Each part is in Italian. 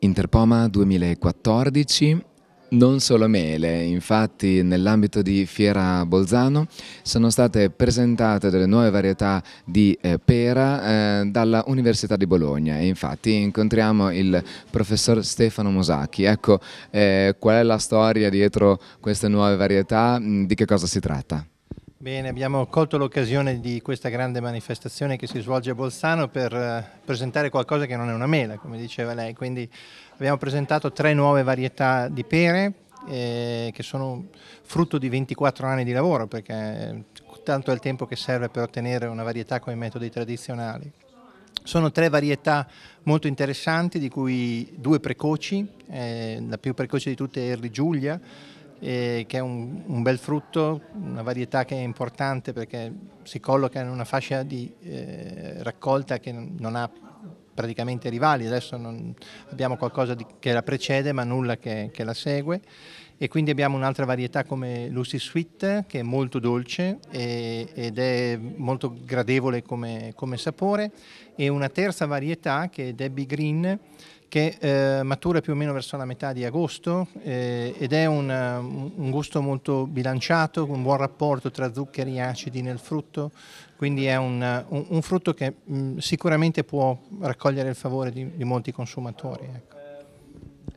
Interpoma 2014 non solo mele, infatti nell'ambito di Fiera Bolzano sono state presentate delle nuove varietà di eh, pera eh, dalla Università di Bologna e infatti incontriamo il professor Stefano Mosacchi. Ecco, eh, qual è la storia dietro queste nuove varietà, di che cosa si tratta? Bene, abbiamo colto l'occasione di questa grande manifestazione che si svolge a Bolzano per eh, presentare qualcosa che non è una mela, come diceva lei. Quindi abbiamo presentato tre nuove varietà di pere eh, che sono frutto di 24 anni di lavoro, perché eh, tanto è il tempo che serve per ottenere una varietà con i metodi tradizionali. Sono tre varietà molto interessanti, di cui due precoci, eh, la più precoce di tutte è Erli Giulia, che è un, un, bel frutto, una varietà che è importante perché si colloca in una fascia di eh, raccolta che non ha praticamente rivali, adesso non, abbiamo qualcosa di, che la precede ma nulla che, che la segue e quindi abbiamo un'altra varietà come Lucy Sweet che è molto dolce e, ed è molto gradevole come, come sapore e una terza varietà che è Debbie Green che eh, matura più o meno verso la metà di agosto eh, ed è un, eh, un, gusto molto bilanciato, un buon rapporto tra zuccheri e acidi nel frutto, quindi è un, un, un frutto che mh, mm, sicuramente può raccogliere il favore di, di molti consumatori. Ecco.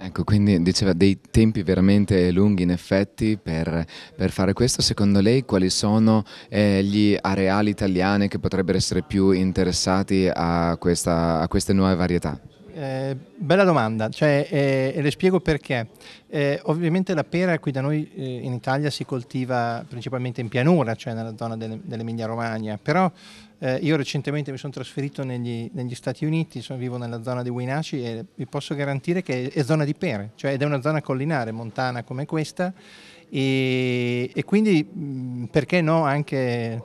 Ecco, quindi diceva dei tempi veramente lunghi in effetti per, per fare questo. Secondo lei quali sono eh, gli areali italiani che potrebbero essere più interessati a, questa, a queste nuove varietà? Eh, bella domanda, cioè, eh, e le spiego perché. Eh, ovviamente la pera qui da noi eh, in Italia si coltiva principalmente in pianura, cioè nella zona dell'Emilia Romagna, però eh, io recentemente mi sono trasferito negli, negli Stati Uniti, sono, vivo nella zona di Winaci e vi posso garantire che è zona di pere, cioè ed è una zona collinare, montana come questa, e, e quindi perché no anche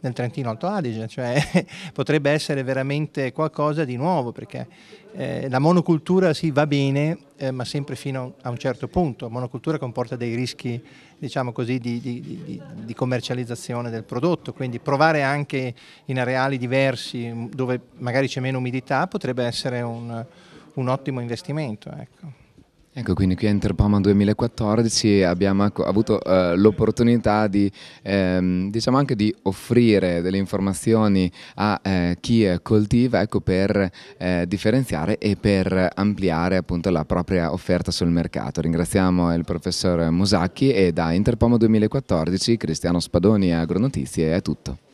nel Trentino Alto Adige, cioè potrebbe essere veramente qualcosa di nuovo perché eh, la monocultura sì va bene eh, ma sempre fino a un certo punto, la monocultura comporta dei rischi diciamo così, di, di, di, di, commercializzazione del prodotto, quindi provare anche in areali diversi dove magari c'è meno umidità potrebbe essere un, un ottimo investimento. Ecco. Ecco, quindi qui a Interpoma 2014 abbiamo avuto eh, l'opportunità di, ehm, diciamo anche di offrire delle informazioni a eh, chi coltiva ecco, per eh, differenziare e per ampliare appunto, la propria offerta sul mercato. Ringraziamo il professor Musacchi e da Interpoma 2014 Cristiano Spadoni a Agronotizie è tutto.